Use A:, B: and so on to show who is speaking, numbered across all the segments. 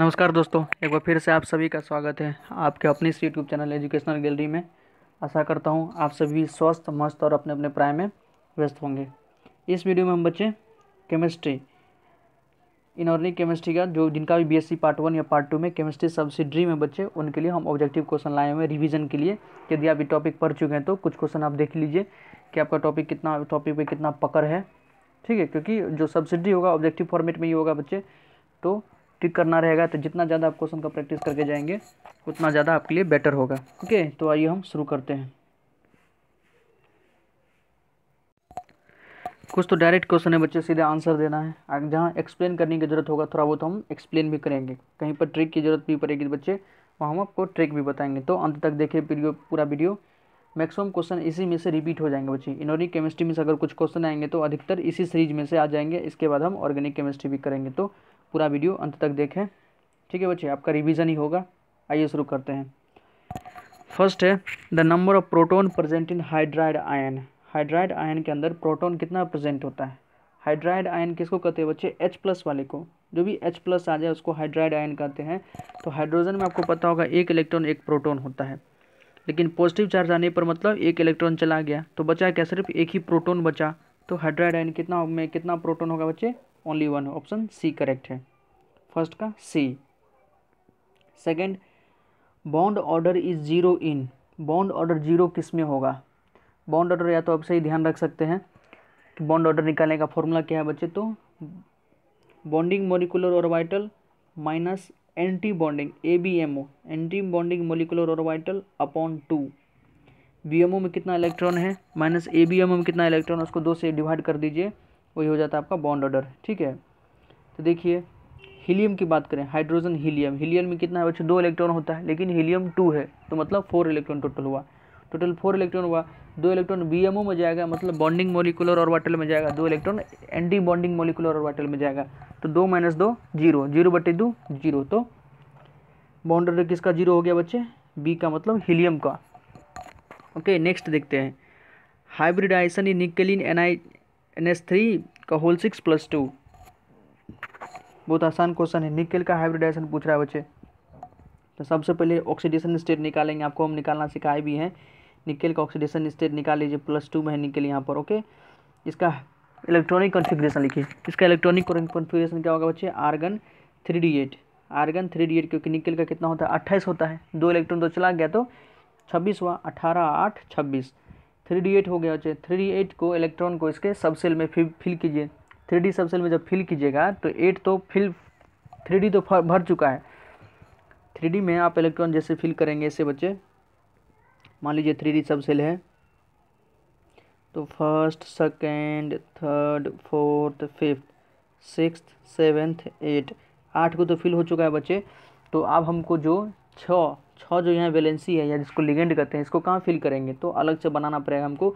A: नमस्कार दोस्तों एक बार फिर से आप सभी का स्वागत है आपके अपने इस यूट्यूब चैनल एजुकेशनल गैलरी में आशा करता हूँ आप सभी स्वस्थ मस्त और अपने अपने प्राय में व्यस्त होंगे इस वीडियो में हम बच्चे केमिस्ट्री इनऑर्निक केमिस्ट्री का जो जिनका भी बीएससी पार्ट वन या पार्ट टू में केमिस्ट्री सब्सिडरी में बच्चे उनके लिए हम ऑब्जेक्टिव क्वेश्चन लाए हुए रिविजन के लिए यदि आप ये टॉपिक पढ़ चुके हैं तो कुछ क्वेश्चन आप देख लीजिए कि आपका टॉपिक कितना टॉपिक पर कितना पकड़ है ठीक है क्योंकि जो सब्सिडी होगा ऑब्जेक्टिव फॉर्मेट में ही होगा बच्चे तो टिक करना रहेगा तो जितना ज़्यादा आप क्वेश्चन का प्रैक्टिस करके जाएंगे उतना ज़्यादा आपके लिए बेटर होगा ओके तो आइए हम शुरू करते हैं कुछ तो डायरेक्ट क्वेश्चन है बच्चे सीधे आंसर देना है जहाँ एक्सप्लेन करने की ज़रूरत होगा थोड़ा बहुत तो हम एक्सप्लेन भी करेंगे कहीं पर ट्रिक की ज़रूरत भी पड़ेगी बच्चे वहाँ हम आपको ट्रिक भी बताएंगे तो अंत तक देखिए वीडियो पूरा वीडियो मैक्सिमम क्वेश्चन इसी में से रिपीट हो जाएंगे बच्चे इनऑर्गेनिक केमिस्ट्री में से अगर कुछ क्वेश्चन आएंगे तो अधिकतर इसी सीरीज में से आ जाएंगे इसके बाद हम ऑर्गेनिक केमिस्ट्री भी करेंगे तो पूरा वीडियो अंत तक देखें ठीक है बच्चे आपका रिवीजन ही होगा आइए शुरू करते हैं फर्स्ट है the number of proton present in hydride ion hydride ion के अंदर प्रोटोन कितना प्रजेंट होता है हाइड्राइड आयन किसको कहते हैं बच्चे एच प्लस वाले को जो भी एच प्लस आ जाए उसको हाइड्राइड आयन कहते हैं तो हाइड्रोजन में आपको पता होगा एक इलेक्ट्रॉन एक प्रोटॉन होता है लेकिन पॉजिटिव चार्ज आने पर मतलब एक इलेक्ट्रॉन चला गया तो बचा क्या सिर्फ एक ही प्रोटॉन बचा तो हाइड्राइड आयन कितना में कितना प्रोटोन होगा बच्चे only one option C correct है फर्स्ट का C second bond order is zero in bond order zero किस में होगा बॉन्ड ऑर्डर या तो आप सही ध्यान रख सकते हैं कि बॉन्ड ऑर्डर निकालने का फॉर्मूला क्या है बच्चे तो bonding molecular orbital minus anti bonding A B M O anti bonding molecular orbital upon two B M O में कितना इलेक्ट्रॉन है minus A B M O में कितना इलेक्ट्रॉन है उसको दो से डिवाइड कर दीजिए वही हो जाता है आपका बॉन्ड ऑर्डर ठीक है तो देखिए हीलियम की बात करें हाइड्रोजन हीलियम हीलियम में कितना है बच्चे दो इलेक्ट्रॉन होता है लेकिन हीलियम टू है तो मतलब फोर इलेक्ट्रॉन टोटल हुआ टोटल फोर इलेक्ट्रॉन हुआ दो इलेक्ट्रॉन बी में जाएगा मतलब बॉन्डिंग मोलिकुलर और वाटल में जाएगा दो इलेक्ट्रॉन एंटी बॉन्डिंग मोलिकुलर और वाटल में जाएगा तो दो माइनस दो जीरो जीरो बटे दो जीरो तो बॉन्डर किसका जीरो हो गया बच्चे बी का मतलब हीलियम का ओके नेक्स्ट देखते हैं हाइब्रिडाइसन इन निकलिन N I N S three का होल सिक्स प्लस टू बहुत आसान क्वेश्चन है निकल का हाइब्रिडाइजेशन पूछ रहा है बच्चे तो सबसे पहले ऑक्सीडेशन स्टेट निकालेंगे आपको हम निकालना सिखाए भी हैं निकल का ऑक्सीडेशन स्टेट निकाल लीजिए प्लस टू में है निकल यहाँ पर ओके इसका इलेक्ट्रॉनिक कॉन्फ़िगरेशन लिखिए इसका इलेक्ट्रॉनिक कॉन्फ़िगरेशन क्या होगा बच्चे argon three D eight argon three D eight क्योंकि निकल का कितना होता है अट्ठाईस होता है दो इलेक्ट्रॉन तो चला गया तो छब्बीस हुआ अठारह आठ छब्बीस थ्री डी एट हो गया थ्री डी एट को इलेक्ट्रॉन को इसके सबसेल में फिल फिल कीजिए थ्री डी सबसेल में जब फिल कीजिएगा तो एट तो फिल थ्री डी तो भर चुका है थ्री डी में आप इलेक्ट्रॉन जैसे फिल करेंगे ऐसे बच्चे मान लीजिए थ्री डी सबसेल है तो first second third fourth fifth six seventh eight आठ को तो फिल हो चुका है बच्चे तो अब हमको जो छः छः जो यहाँ वैलेंसी है या जिसको लिगेंड कहते हैं इसको कहाँ फिल करेंगे तो अलग से बनाना पड़ेगा हमको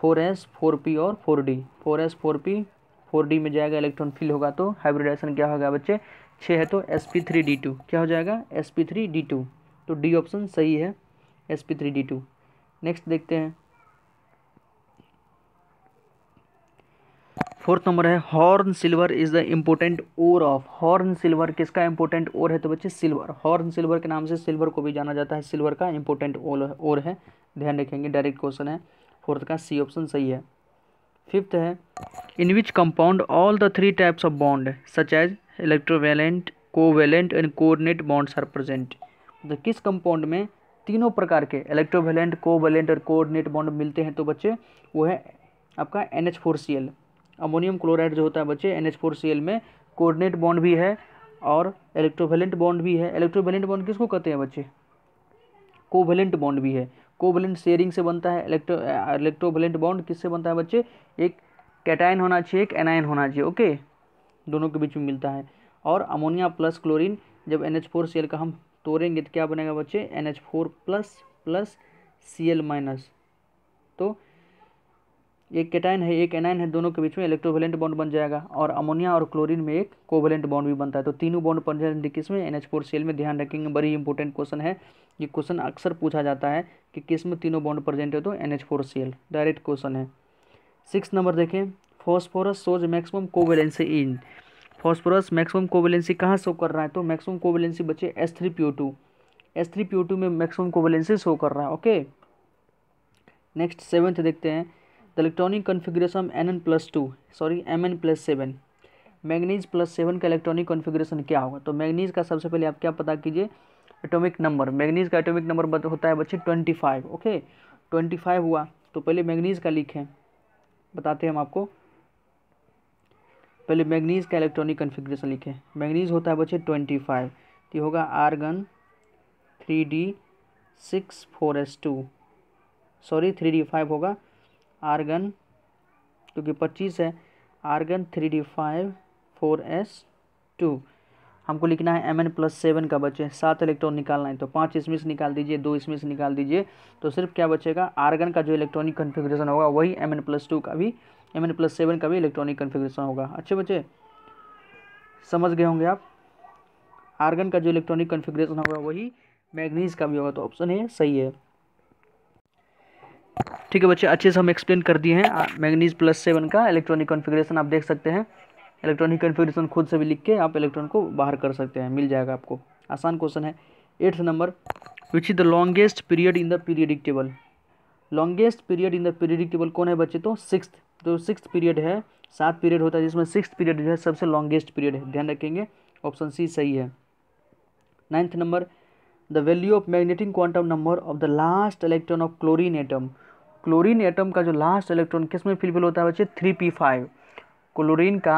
A: फोर एस फोर पी और four D four S four P four D में जाएगा इलेक्ट्रॉन फिल होगा तो हाइब्रिडाइजेशन क्या होगा बच्चे छः है तो S P three D two क्या हो जाएगा S P three D two तो डी ऑप्शन सही है S P three D two next देखते हैं फोर्थ नंबर है horn silver is the important ore of horn silver किसका इम्पोर्टेंट ओर है तो बच्चे सिल्वर हॉर्न सिल्वर के नाम से सिल्वर को भी जाना जाता है सिल्वर का इम्पोर्टेंट ओर है ध्यान रखेंगे डायरेक्ट क्वेश्चन है फोर्थ का सी ऑप्शन सही है फिफ्थ है in which compound all the three types of bond such as electrovalent covalent and coordinate bonds are present मतलब किस कंपाउंड में तीनों प्रकार के इलेक्ट्रोवेलेंट कोवेलेंट और कोऑर्डिनेट बॉन्ड मिलते हैं तो बच्चे वो है आपका N H four C L ammonium chloride जो होता है बच्चे N H four C L में कोऑर्डिनेट बॉन्ड भी है और इलेक्ट्रोवेलेंट बॉन्ड भी है इलेक्ट्रोवेलेंट बॉन्ड किसको कहते हैं बच्चे कोवेलेंट बॉन्ड भी है कोवेलेंट शेयरिंग से बनता है इलेक्ट्रो इलेक्ट्रोवेलेंट बॉन्ड किससे बनता है बच्चे एक कैटाइन होना चाहिए एक एनाइन होना चाहिए ओके दोनों के बीच में मिलता है और अमोनिया प्लस क्लोरीन जब N H four C L का हम तोड़ेंगे तो क्या बनेगा बच्चे N H four plus plus C L minus तो एक केटाइन है एक एनाइन है दोनों के बीच में इलेक्ट्रोवेलेंट बॉन्ड बन जाएगा और अमोनिया और क्लोरीन में एक कोवेलेंट बॉन्ड भी बनता है तो तीनों बॉन्ड पंचायत किसमें एन एच फोर सेल में ध्यान रखेंगे बड़ी इंपॉर्टेंट क्वेश्चन है ये क्वेश्चन अक्सर पूछा जाता है कि किस में तीनों बॉन्ड प्रेजेंट है तो N H four C L direct question है सिक्स नंबर देखें phosphorus shows maximum covalency in phosphorus maximum covalency कहाँ शो कर रहा है तो मैक्सिमम कोवेलेंसी बचे S three P O two S three P O two में मैक्सिमम कोवेलेंसी शो कर रहा है ओके नेक्स्ट सेवन्थ देखते हैं the electronic configuration N N plus two sorry M N plus seven manganese plus seven का electronic configuration क्या होगा तो मैगनीज का सबसे पहले आप क्या पता कीजिए एटॉमिक नंबर मैगनीज का एटॉमिक नंबर होता है बच्चे twenty five okay twenty five हुआ तो पहले मैगनीज का लिखें बताते हैं हम आपको पहले मैगनीज का इलेक्ट्रॉनिक कन्फिग्रेशन लिखें मैगनीज होता है बच्चे ट्वेंटी फाइव तो होगा argon three D six four S two sorry three D five होगा आर्गन क्योंकि पच्चीस है argon three D five four S two हमको लिखना है एम एन प्लस सेवन का बचे सात इलेक्ट्रॉन निकालना है तो पाँच इसमें से निकाल दीजिए दो इसमें से निकाल दीजिए तो सिर्फ क्या बचेगा आर्गन का जो इलेक्ट्रॉनिक कन्फिग्रेशन होगा वही एम एन प्लस टू का भी एम एन प्लस सेवन का भी इलेक्ट्रॉनिक कन्फिग्रेशन होगा अच्छे बच्चे समझ गए होंगे आप आर्गन का जो इलेक्ट्रॉनिक कन्फिग्रेशन होगा वही मैग्नीज का भी होगा तो ऑप्शन ए सही है ठीक है बच्चे अच्छे से हम एक्सप्लेन कर दिए हैं मैगनीज प्लस सेवन का इलेक्ट्रॉनिक कॉन्फ़िगरेशन आप देख सकते हैं इलेक्ट्रॉनिक कॉन्फ़िगरेशन खुद से भी लिख के आप इलेक्ट्रॉन को बाहर कर सकते हैं मिल जाएगा आपको आसान क्वेश्चन है eighth number which is the longest period in the periodic table longest period in the periodic table कौन है बच्चे तो सिक्स जो सिक्स पीरियड है सात पीरियड होता है जिसमें सिक्स पीरियड जो है सबसे लॉन्गेस्ट पीरियड है ध्यान रखेंगे ऑप्शन सी सही है ninth number the value of magnetic quantum number of the last electron of chlorine atom chlorine atom का जो लास्ट इलेक्ट्रॉन किस में फिलफिल होता है बच्चे थ्री पी फाइव क्लोरीन का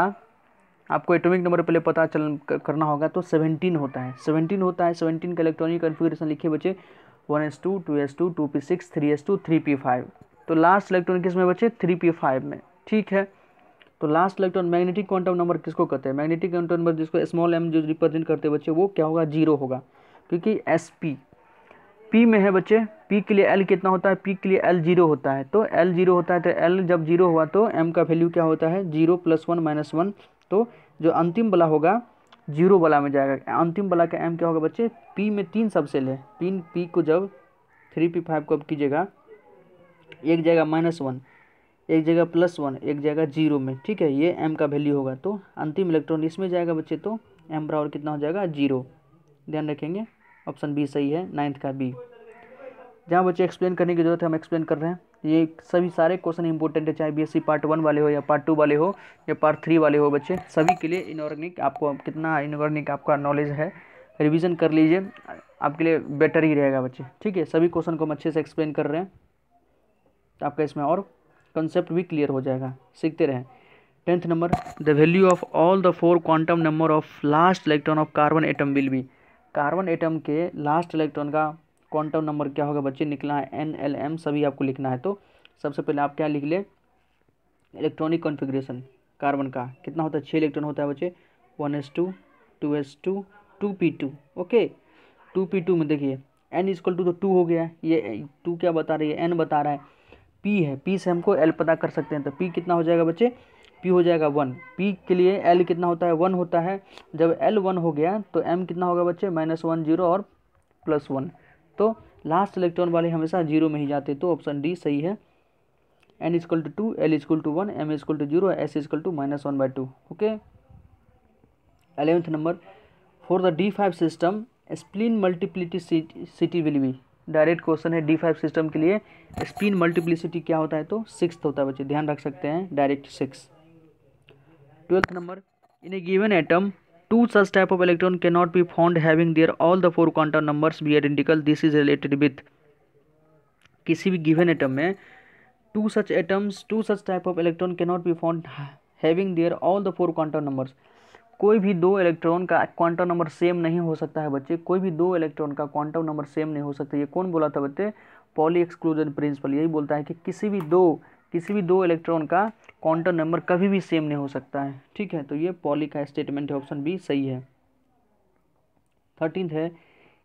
A: आपको एटॉमिक नंबर पहले पता चल करना होगा तो सेवनटीन होता है सेवनटीन होता है सेवनटीन का इलेक्ट्रॉनिक कन्फिग्रेशन लिखिए बच्चे one S two two S two two P six three S two three P five तो लास्ट इलेक्ट्रॉन किस में बचे थ्री पी फाइव में ठीक है तो last electron magnetic quantum number किसको कहते हैं मैग्नेटिक क्वांटम नंबर जिसको स्मॉल एम जो रिप्रेजेंट करते हैं बच्चे वो क्या होगा जीरो होगा क्योंकि एस पी पी में है बच्चे पी के लिए एल कितना होता है पी के लिए एल जीरो होता है तो एल जीरो होता है तो एल जब जीरो हुआ तो एम का वैल्यू क्या होता है zero plus one minus one तो जो अंतिम वाला होगा जीरो वाला में जाएगा अंतिम वाला का एम क्या होगा बच्चे पी में तीन सब सेल है तीन पी को जब थ्री पी फाइव को अब कीजिएगा एक जाएगा माइनस वन एक जगह प्लस वन एक जगह जीरो में ठीक है ये एम का वैल्यू होगा तो अंतिम इलेक्ट्रॉन इसमें जाएगा बच्चे तो एम बराबर कितना हो जाएगा जीरो ध्यान रखेंगे ऑप्शन बी सही है नाइन्थ का बी जहाँ बच्चे एक्सप्लेन करने की जरूरत है हम एक्सप्लेन कर रहे हैं ये सभी सारे क्वेश्चन इंपॉर्टेंट है चाहे बीएससी पार्ट वन वाले हो या पार्ट टू वाले हो या पार्ट थ्री वाले हो बच्चे सभी के लिए इनऑर्गेनिक आपको कितना इनऑर्गेनिक आपका नॉलेज है रिवीजन कर लीजिए आपके लिए बेटर ही रहेगा बच्चे ठीक है सभी क्वेश्चन को हम अच्छे से एक्सप्लेन कर रहे हैं तो आपका इसमें और कंसेप्ट भी क्लियर हो जाएगा सीखते रहें tenth number the value of all the four quantum number of last electron of carbon atom will be carbon atom के लास्ट इलेक्ट्रॉन का क्वांटम नंबर क्या होगा बच्चे निकला है एन एल एम सभी आपको लिखना है तो सबसे पहले आप क्या लिख ले इलेक्ट्रॉनिक कॉन्फिग्रेशन कार्बन का कितना होता है छः इलेक्ट्रॉन होता है बच्चे one S two two S two two P two okay two P two में देखिए एन इजकल टू तो टू हो गया है ये टू क्या बता रही है एन बता रहा है पी है पी से हमको एल पता कर सकते हैं तो पी कितना हो जाएगा बच्चे पी हो जाएगा वन पी के लिए एल कितना होता है वन होता है जब एल वन हो गया तो एम कितना होगा बच्चे माइनस वन जीरो और प्लस वन तो लास्ट इलेक्ट्रॉन वाले हमेशा जीरो में ही जाते तो ऑप्शन डी सही है N equal to two L equal to one M equal to zero S equal to minus one by two okay eleventh number for the D five system spin multiplicity सिटी will be direct question है D five system के लिए spline multiplicity क्या होता है तो six होता है बच्चे ध्यान रख सकते हैं direct six twelfth number in a given atom two such type of electron can not be found having their all the four quantum numbers be identical this is related with किसी भी given atom में two such atoms two such type of electron can not be found having their all the four quantum numbers कोई भी दो electron का quantum number same नहीं हो सकता है बच्चे कोई भी दो इलेक्ट्रॉन का क्वांटम नंबर सेम नहीं हो सकता ये कौन बोला था बच्चे पॉली एक्सक्लूजन प्रिंसिपल यही बोलता है कि किसी भी दो किसी भी दो इलेक्ट्रॉन का क्वांटम नंबर कभी भी सेम नहीं हो सकता है ठीक है तो ये पॉली का स्टेटमेंट है ऑप्शन बी सही है थर्टीन है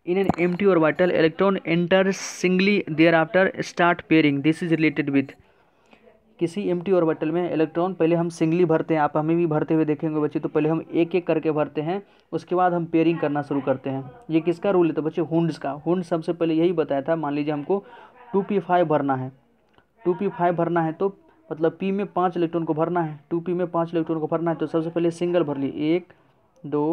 A: in N M T orbital electron enter singly there after start pairing this is related with किसी एम टी वाइटल में इलेक्ट्रॉन पहले हम सिंगली भरते हैं आप हमें भी भरते हुए देखेंगे बच्चे तो पहले हम एक एक करके भरते हैं उसके बाद हम पेयरिंग करना शुरू करते हैं ये किसका रूल है तो बच्चे हुंड्स का हुंड सबसे पहले यही बताया था मान लीजिए हमको टू पी फाइव भरना है टू पी फाइव भरना है तो मतलब पी में पाँच इलेक्ट्रॉन को भरना है टू पी में पाँच इलेक्ट्रॉन को भरना है तो सबसे पहले सिंगल भर लिए एक दो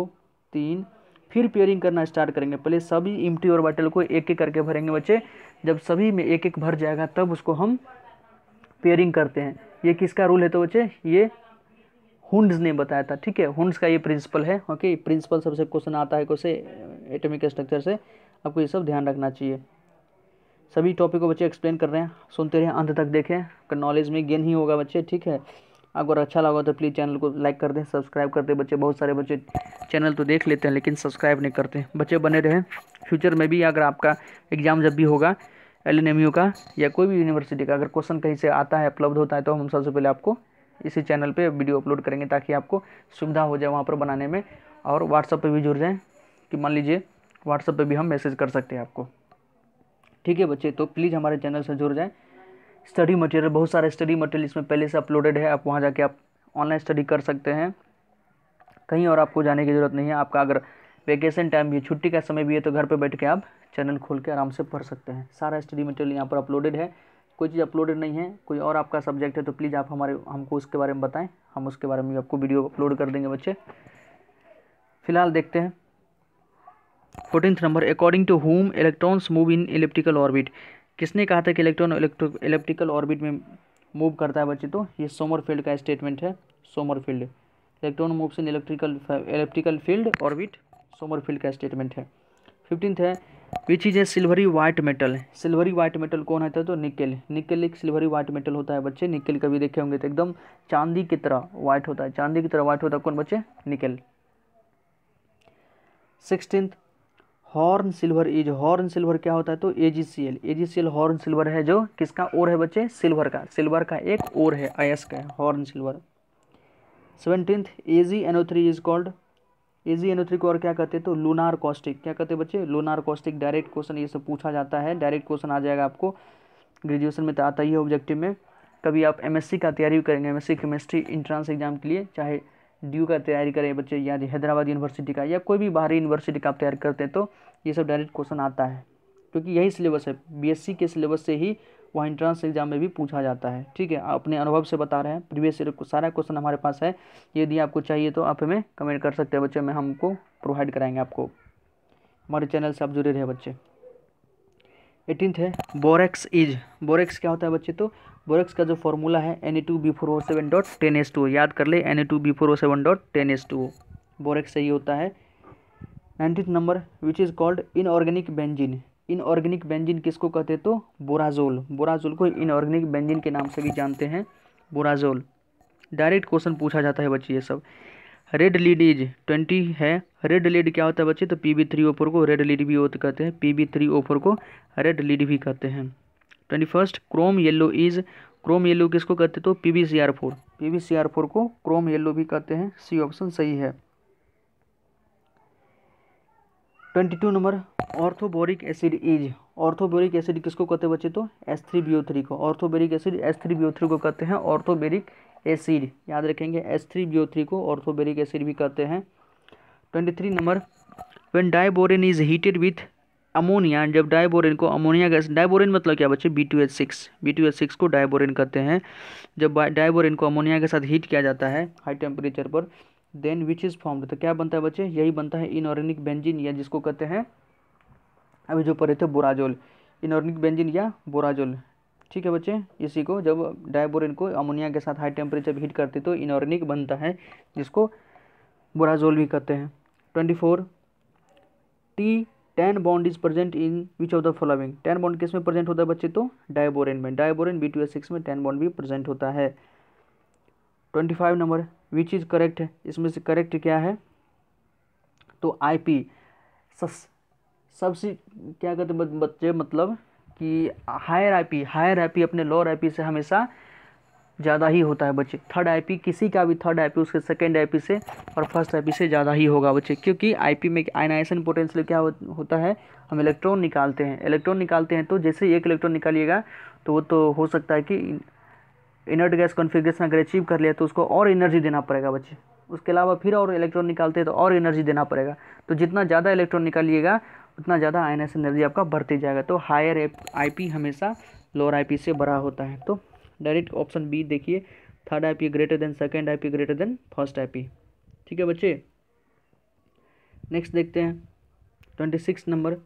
A: तीन फिर पेयरिंग करना स्टार्ट करेंगे पहले सभी इम्टी और बाटल को एक एक करके भरेंगे बच्चे जब सभी में एक एक भर जाएगा तब उसको हम पेयरिंग करते हैं ये किसका रूल है तो बच्चे ये हुंड्स ने बताया था ठीक है हुंड्स का ये प्रिंसिपल है ओके प्रिंसिपल सबसे क्वेश्चन आता है कैसे एटॉमिक स्ट्रक्चर से आपको ये सब ध्यान रखना चाहिए सभी टॉपिक को बच्चे एक्सप्लेन कर रहे हैं सुनते रहें अंत तक देखें नॉलेज में गेन ही होगा बच्चे ठीक है अगर अच्छा लगा तो प्लीज़ चैनल को लाइक कर दें सब्सक्राइब कर दें बच्चे बहुत सारे बच्चे चैनल तो देख लेते हैं लेकिन सब्सक्राइब नहीं करते बच्चे बने रहें फ्यूचर में भी अगर आपका एग्ज़ाम जब भी होगा एल का या कोई भी यूनिवर्सिटी का अगर क्वेश्चन कहीं से आता है उपलब्ध होता है तो हम सबसे पहले आपको इसी चैनल पे वीडियो अपलोड करेंगे ताकि आपको सुविधा हो जाए वहाँ पर बनाने में और व्हाट्सअप पे भी जुड़ जाएँ कि मान लीजिए व्हाट्सअप पे भी हम मैसेज कर सकते हैं आपको ठीक है बच्चे तो प्लीज़ हमारे चैनल से जुड़ जाएँ स्टडी मटेरियल बहुत सारे स्टडी मटेरियल इसमें पहले से अपलोडेड है आप वहाँ जाके आप ऑनलाइन स्टडी कर सकते हैं कहीं और आपको जाने की ज़रूरत नहीं है आपका अगर वेकेशन टाइम भी है छुट्टी का समय भी है तो घर पर बैठ के आप चैनल खोल के आराम से पढ़ सकते हैं सारा स्टडी मटेरियल यहाँ पर अपलोडेड है कोई चीज़ अपलोडेड नहीं है कोई और आपका सब्जेक्ट है तो प्लीज़ आप हमारे हमको उसके बारे में बताएँ हम उसके बारे में आपको वीडियो अपलोड कर देंगे बच्चे फिलहाल देखते हैं fourteen number according to whom electrons move in elliptical orbit किसने कहा था कि इलेक्ट्रॉन इलेप्टिकल ऑर्बिट में मूव करता है बच्चे तो ये सोमरफील्ड का स्टेटमेंट है Sommerfeld electron move in electrical electrical field orbit Sommerfeld का स्टेटमेंट है फिफ्टींथ है विच इज है silvery white metal silvery white metal कौन होता है तो निकल निकल एक सिल्वरी व्हाइट मेटल होता है बच्चे निकल कभी देखे होंगे तो एकदम चांदी की तरह व्हाइट होता है चांदी की तरह वाइट होता है कौन बच्चे nickel sixteenth horn silver is horn silver क्या होता है तो A G C L A G C L horn silver है जो किसका ओर है बच्चे सिल्वर का सिल्वर का एक ओर है आई एस का horn silver seventeenth A G three is called A G three को और क्या कहते हैं तो लूनार कॉस्टिक क्या कहते हैं बच्चे लूनार कॉस्टिक डायरेक्ट क्वेश्चन ये सब पूछा जाता है डायरेक्ट क्वेश्चन आ जाएगा आपको ग्रेजुएशन में तो आता ही है ऑब्जेक्टिव में कभी आप एमएससी का तैयारी भी करेंगे एमएससी केमिस्ट्री इंट्रांस एग्जाम के लिए चाहे ड्यू का तैयारी करें बच्चे या तो हैदराबाद यूनिवर्सिटी का या कोई भी बाहरी यूनिवर्सिटी का आप तैयारी करते हैं तो ये सब डायरेक्ट क्वेश्चन आता है क्योंकि यही सिलेबस है बी के सिलेबस से ही वह इंट्रांस एग्जाम में भी पूछा जाता है ठीक है अपने अनुभव से बता रहे हैं प्रीवियस ईयर सारा क्वेश्चन हमारे पास है यदि आपको चाहिए तो आप हमें कमेंट कर सकते हैं बच्चे में हमको प्रोवाइड कराएंगे आपको हमारे चैनल से आप जुड़े रहे बच्चे एटीनथ है बोरेक्स इज बोरेक्स क्या होता है बच्चे तो बोरेक्स का जो फॉर्मूला है N A two B four O seven dot ten S two याद कर ले N A two B four O seven dot ten S two borax सही होता है ninetieth number which is called inorganic benzene inorganic benzene किसको कहते हैं तो बोराजोल बोराजोल को इनऑर्गेनिक बेंजिन के नाम से भी जानते हैं बोराजोल डायरेक्ट क्वेश्चन पूछा जाता है बच्चे ये सब रेड लीड इज ट्वेंटी है रेड लीड क्या होता है बच्चे तो P B three O four को रेड लीड भी कहते हैं P B three O four को रेड लीड भी कहते हैं twenty first chrome yellow is chrome yellow किसको कहते हैं तो P V C R four P V C R four को क्रोम येल्लो भी कहते हैं सी ऑप्शन सही है twenty two number orthoboric acid is orthoboric acid किसको कहते हैं बच्चे तो S three B O three को orthoboric acid S three B O three को कहते हैं ऑर्थोबेरिक एसिड याद रखेंगे S three B O three को ऑर्थोबेरिक एसिड भी कहते हैं twenty three number when diborane is heated with ammonia जब डायबोरिन को अमोनिया गैस डायबोरिन मतलब क्या बच्चे B two H six B two H six को डायबोरिन कहते हैं जब डायबोरिन को अमोनिया के साथ हीट किया जाता है हाई टेम्परेचर पर देन विच इज़ फॉर्म्ड तो क्या बनता है बच्चे यही बनता है इनऑर्गेनिक बेंजिन या जिसको कहते हैं अभी जो पढ़े थे बोराजोल इनऑर्गेनिक बेंजिन या बोराजोल ठीक है बच्चे इसी को जब डायबोरिन को अमोनिया के साथ हाई टेम्परेचर हीट करते तो इनऑर्गेनिक बनता है जिसको बोराजोल भी कहते हैं twenty four T ten bond is present in which of the following ten bond किस में प्रेजेंट होता है बच्चे तो डायबोरेन में diborane B two S six में टेन बॉन्ड भी प्रेजेंट होता है twenty five number which is correct है इसमें से करेक्ट क्या है तो आई पी सबसे क्या कहते हैं बच्चे मतलब कि higher I P higher I P अपने लोअर आई पी से हमेशा ज़्यादा ही होता है बच्चे थर्ड आईपी किसी का भी थर्ड आईपी उसके सेकंड आईपी से और फर्स्ट आईपी से ज़्यादा ही होगा बच्चे क्योंकि आईपी में आयनाइजेशन पोटेंशियल क्या होता है हम इलेक्ट्रॉन निकालते हैं इलेक्ट्रॉन निकालते हैं तो जैसे एक इलेक्ट्रॉन निकालिएगा तो वो तो हो सकता है कि इनर्ट गैस कॉन्फिग्रेशन अगर अचीव कर लिया तो उसको और एनर्जी देना पड़ेगा बच्चे उसके अलावा फिर और इलेक्ट्रॉन निकालते हैं तो और एनर्जी देना पड़ेगा तो जितना ज़्यादा इलेक्ट्रॉन निकालिएगा उतना ज़्यादा आइनाइसन एनर्जी आपका बढ़ती जाएगा तो हायर आई हमेशा लोअर आई से बड़ा होता है तो डायरेक्ट ऑप्शन बी देखिए third I P greater than second I P greater than first I P ठीक है बच्चे नेक्स्ट देखते हैं twenty six number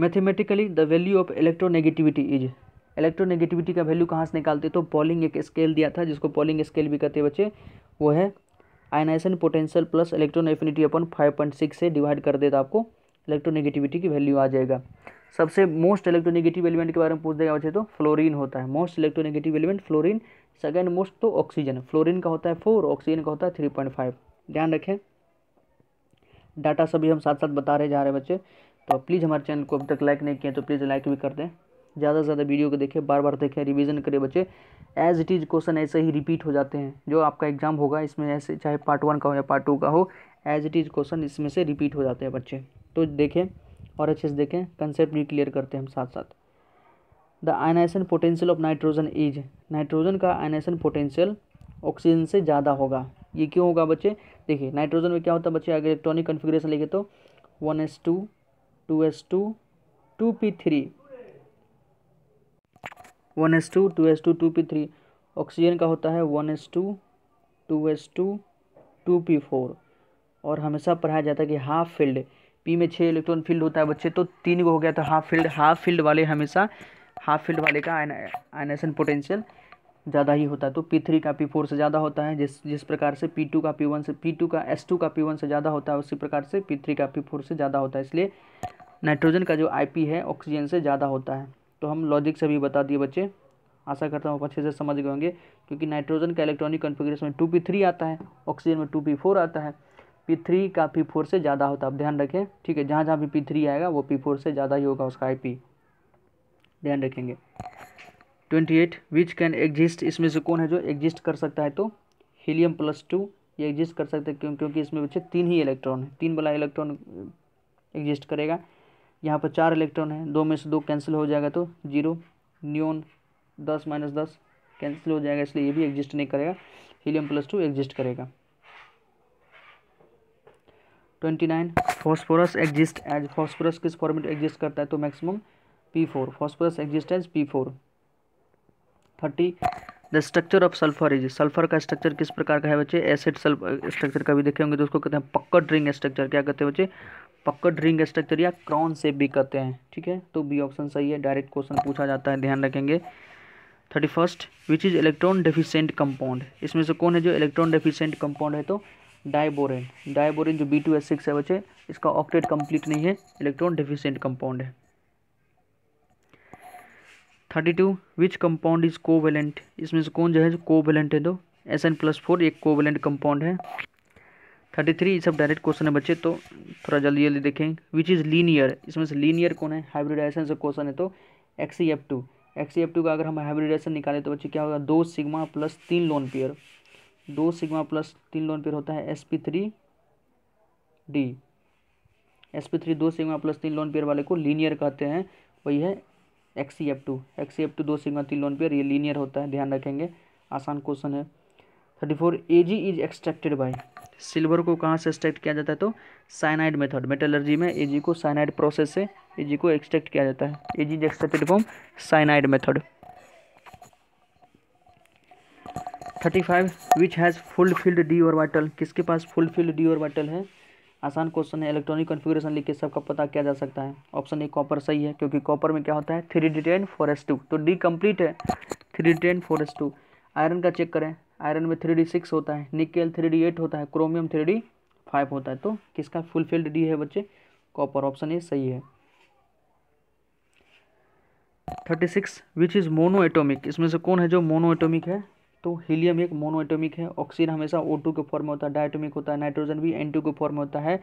A: mathematically the value of electronegativity is electronegativity का वैल्यू कहाँ से निकालते तो पॉलिंग एक स्केल दिया था जिसको पॉलिंग स्केल भी कहते हैं बच्चे वो है ionisation potential plus electron affinity अपन फाइव पॉइंट सिक्स से डिवाइड कर देता तो आपको इलेक्ट्रोनेगेटिविटी की वैल्यू आ जाएगा सबसे मोस्ट इलेक्ट्रोनेगेटिव एलिमेंट के बारे में पूछ देगा बच्चे तो फ्लोरीन होता है most electronegative element fluorine second most तो ऑक्सीजन फ्लोरीन का होता है फोर ऑक्सीजन का होता है थ्री पॉइंट फाइव ध्यान रखें डाटा सभी हम साथ साथ बता रहे जा रहे हैं बच्चे तो प्लीज़ हमारे चैनल को अब तक लाइक नहीं किया तो प्लीज़ लाइक भी कर दें ज़्यादा से ज़्यादा वीडियो को देखें बार बार देखें रिवीजन करें बच्चे एज इट इज़ क्वेश्चन ऐसे ही रिपीट हो जाते हैं जो आपका एग्जाम होगा इसमें ऐसे चाहे पार्ट वन का हो या पार्ट टू का हो एज इट इज़ क्वेश्चन इसमें से रिपीट हो जाते हैं बच्चे तो देखें और अच्छे से देखें कंसेप्ट भी क्लियर करते हैं हम साथ साथ the ionisation potential of nitrogen is nitrogen का आइनाइसन पोटेंशियल ऑक्सीजन से ज़्यादा होगा ये क्यों होगा बच्चे देखिए नाइट्रोजन में क्या होता है बच्चे अगर इलेक्ट्रॉनिक कन्फिग्रेशन लेके तो one S two two S two two P three one S two two S two two P three oxygen का होता है one S two two S two two P four और हमेशा पढ़ाया जाता है कि हाफ फील्ड पी में छः इलेक्ट्रॉन फील्ड होता है बच्चे तो तीन को हो गया तो हाफ फील्ड हाफ फील्ड वाले हमेशा हाफ फील्ड वाले का आयनाइजेशन पोटेंशियल ज़्यादा ही होता है तो पी थ्री का पी फोर से ज़्यादा होता है जिस जिस प्रकार से पी टू का पी वन से पी टू का एस टू का पी वन से ज़्यादा होता है उसी प्रकार से पी थ्री का पी फोर से ज़्यादा होता है इसलिए नाइट्रोजन का जो आई पी है ऑक्सीजन से ज़्यादा होता है तो हम लॉजिक से भी बता दिए बच्चे आशा करता हूँ आप अच्छे से समझ गए होंगे क्योंकि नाइट्रोजन का इलेक्ट्रॉनिक कन्फिग्रेशन में टू पी थ्री आता है ऑक्सीजन में टू पी फोर आता है पी थ्री का पी फोर से ज़्यादा होता है आप ध्यान रखें ठीक है जहाँ जहाँ भी पी थ्री आएगा वो पी फोर से ज़्यादा ही होगा उसका आई पी ध्यान रखेंगे twenty eight which can exist इसमें से कौन है जो एग्जिस्ट कर सकता है तो हीलियम प्लस टू ये एग्जिस्ट कर सकते हैं क्यों क्योंकि इसमें बच्चे तीन ही इलेक्ट्रॉन है तीन वाला इलेक्ट्रॉन एग्जिस्ट करेगा यहाँ पर चार इलेक्ट्रॉन है दो में से दो कैंसिल हो जाएगा तो जीरो न्यून दस माइनस दस कैंसिल हो जाएगा इसलिए ये भी एग्जिस्ट नहीं करेगा हीलियम प्लस टू एग्जिस्ट करेगा twenty nine phosphorus exist as phosphorus किस फॉर्मेट एग्जिस्ट करता है तो maximum P four phosphorus exist as P four thirty the structure of sulphur is sulphur का स्ट्रक्चर किस प्रकार का है बच्चे एसिड सल्फर स्ट्रक्चर का भी देखे होंगे तो उसको कहते हैं पक्कड रिंग स्ट्रक्चर क्या कहते हैं बच्चे पक्कड रिंग स्ट्रक्चर या क्रॉन से भी कहते हैं ठीक है तो बी ऑप्शन सही है डायरेक्ट क्वेश्चन पूछा जाता है ध्यान रखेंगे thirty first which is electron deficient compound इसमें से कौन है जो इलेक्ट्रॉन डेफिशेंट कंपाउंड है तो डायबोरेन डाइबोरेन जो बी टू एस सिक्स है बच्चे इसका ऑक्टेट कंप्लीट नहीं है इलेक्ट्रॉन डिफिशेंट कंपाउंड है thirty two which compound is covalent इसमें से कौन जो है कोवेलेंट है दो एस एन प्लस फोर एक कोवेलेंट कंपाउंड है थर्टी थ्री ये सब डायरेक्ट क्वेश्चन है बच्चे तो थोड़ा जल्दी जल्दी देखें विच इज़ लीनियर इसमें से लीनियर कौन है हाइब्रिडाइजेशन से क्वेश्चन है तो XE F two XE F two का अगर हम हाइब्रिडाइजेशन निकालें तो बच्चे क्या होगा दो सिग्मा प्लस तीन लोन पेयर दो सिग्मा प्लस तीन लोन पेयर होता है S P three D S P three दो सिग्मा प्लस तीन लोन पेयर वाले को लीनियर कहते हैं वही है X F two X F two दो सिग्मा तीन लोन पेयर ये लीनियर होता है ध्यान रखेंगे आसान क्वेश्चन है thirty four A G is extracted by silver को कहाँ से एक्सट्रैक्ट किया जाता है तो साइनाइड मेथड मेटलर्जी में ए जी को साइनाइड प्रोसेस से ए जी को एक्सट्रैक्ट किया जाता है A G is extracted from cyanide method thirty five which has full filled D vital किसके पास फुल फील्ड डी वाइटल है आसान क्वेश्चन है इलेक्ट्रॉनिक कॉन्फ़िगरेशन लिख के सबका पता किया जा सकता है ऑप्शन ए कॉपर सही है क्योंकि कॉपर में क्या होता है three D ten four S two तो डी कम्प्लीट है three D ten four S two iron का चेक करें आयरन में थ्री डी सिक्स होता है निकेल थ्री डी एट होता है क्रोमियम थ्री डी फाइव होता है तो किसका फुल फील्ड डी है बच्चे कॉपर ऑप्शन ए सही है thirty six which is mono atomic इसमें से कौन है जो मोनो एटोमिक है तो हीलियम एक मोनोएटोमिक है ऑक्सीजन हमेशा ओ टू के फॉर्म में होता है डायटोमिक होता है नाइट्रोजन भी एन टू के फॉर्म में होता है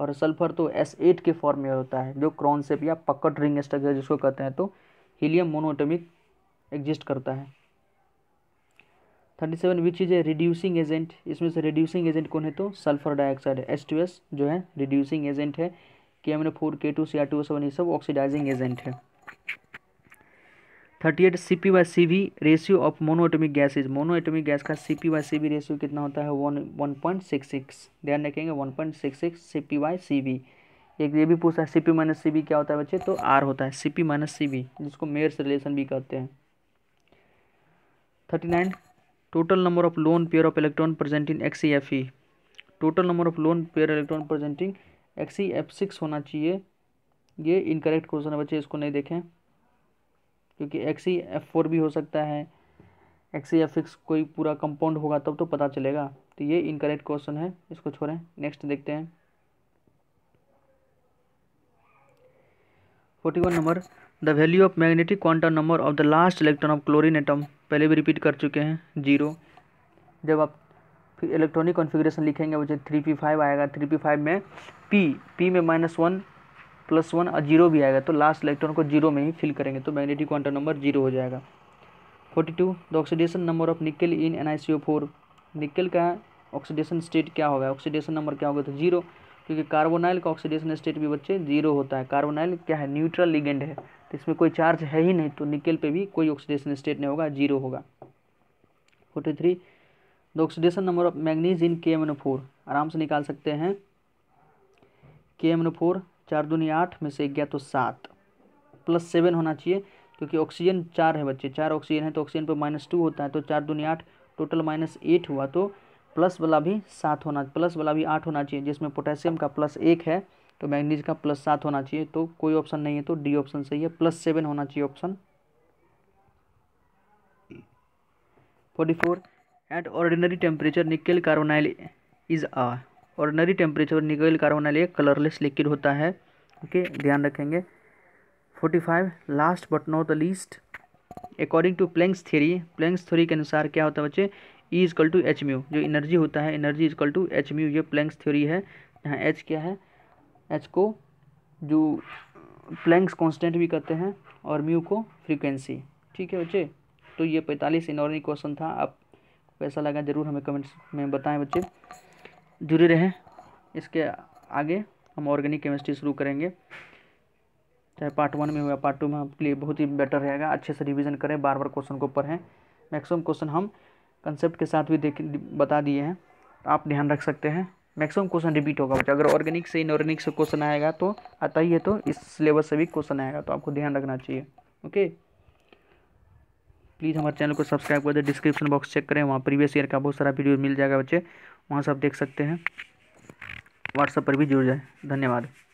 A: और सल्फर तो एस एट के फॉर्म में होता है जो क्रॉन सेप या पकड़ रिंग स्ट्रक्चर जिसको कहते हैं तो हीलियम मोनोएटोमिक एग्जिस्ट करता है thirty seven which is a reducing agent इसमें से रिड्यूसिंग एजेंट कौन है तो sulphur dioxide S two S जो है रिड्यूसिंग एजेंट है K M four K two C R two seven ये सब ऑक्सीडाइजिंग एजेंट है thirty eight C P Y C V ratio of monoatomic gases monoatomic gas का C P Y C V ratio कितना होता है one one point six six ध्यान रखेंगे one point six six C P Y C V एक ये भी पूछा है C P minus C V क्या होता है बच्चे तो आर होता है C P minus C V जिसको मेयर्स रिलेशन भी कहते हैं thirty nine total number of lone pair of electron present in X F E total number of lone pair electron presenting X F six होना चाहिए ये incorrect question है बच्चे इसको नहीं देखें क्योंकि एक्स ही एफ फोर भी हो सकता है एक्स ही एफ एक्स कोई पूरा कंपाउंड होगा तब तो पता चलेगा तो ये इनकरेक्ट क्वेश्चन है इसको छोड़ें नेक्स्ट देखते हैं forty one number the value of magnetic quantum number of the last electron of chlorine atom पहले भी रिपीट कर चुके हैं जीरो जब आप इलेक्ट्रॉनिक कॉन्फ़िगरेशन लिखेंगे मुझे थ्री पी फाइव आएगा थ्री पी फाइव में पी पी में माइनस वन प्लस वन और जीरो भी आएगा तो लास्ट इलेक्ट्रॉन को जीरो में ही फिल करेंगे तो मैग्नेटिक क्वांटम नंबर जीरो हो जाएगा forty two the oxidation number of nickel in N I C O four निकल का ऑक्सीडेशन स्टेट क्या होगा ऑक्सीडेशन नंबर क्या होगा तो जीरो क्योंकि कार्बोनाइल का ऑक्सीडेशन स्टेट भी बच्चे जीरो होता है कार्बोनाइल क्या है न्यूट्रल लिगेंड है तो इसमें कोई चार्ज है ही नहीं तो निकल पर भी कोई ऑक्सीडेशन स्टेट नहीं होगा जीरो होगा forty three the oxidation number of manganese in K M N four आराम से निकाल सकते हैं के एम एन फोर चार दूनी आठ में से गया तो सात प्लस सेवन होना चाहिए क्योंकि ऑक्सीजन चार है बच्चे चार ऑक्सीजन है तो ऑक्सीजन पर माइनस टू होता है तो चार दूनी आठ टोटल माइनस एट हुआ तो प्लस वाला भी सात होना प्लस वाला भी आठ होना चाहिए जिसमें पोटेशियम का प्लस एक है तो मैग्नीज का प्लस सात होना चाहिए तो कोई ऑप्शन नहीं है तो डी ऑप्शन सही है प्लस सेवन होना चाहिए option forty four at ordinary temperature nickel carbonyl is uh ordinary temperature nickel carbonyl एक कलरलेस लिक्विड होता है ओके ध्यान रखेंगे forty five last but not the least according to Planck's theory Planck's theory के अनुसार क्या होता है बच्चे E equal to H mu जो एनर्जी होता है energy equal to H mu ये प्लैंक्स थ्योरी है यहाँ एच क्या है एच को जो प्लैंक्स कॉन्स्टेंट भी कहते हैं और म्यू को फ्रिक्वेंसी ठीक है बच्चे तो ये पैंतालीस इनॉर्निक क्वेश्चन था आप कैसा लगा ज़रूर हमें कमेंट्स में बताएं बच्चे जुड़े रहें इसके आगे हम ऑर्गेनिक केमिस्ट्री शुरू करेंगे चाहे पार्ट वन में या पार्ट टू में आपके लिए बहुत ही बेटर रहेगा अच्छे से रिवीजन करें बार बार क्वेश्चन को पढ़ें मैक्सिमम क्वेश्चन हम कंसेप्ट के साथ भी देख बता दिए हैं आप ध्यान रख सकते हैं मैक्सिमम क्वेश्चन रिपीट होगा बच्चा अगर ऑर्गेनिक से इनऑर्गेनिक से क्वेश्चन आएगा तो आता ही है तो इस सिलेबस से भी क्वेश्चन आएगा तो आपको ध्यान रखना चाहिए ओके प्लीज़ हमारे चैनल को सब्सक्राइब कर दें डिस्क्रिप्शन बॉक्स चेक करें वहाँ प्रीवियस ईयर का बहुत सारा वीडियो मिल जाएगा बच्चे वहाँ से आप देख सकते हैं व्हाट्सएप पर भी जुड़ जाए धन्यवाद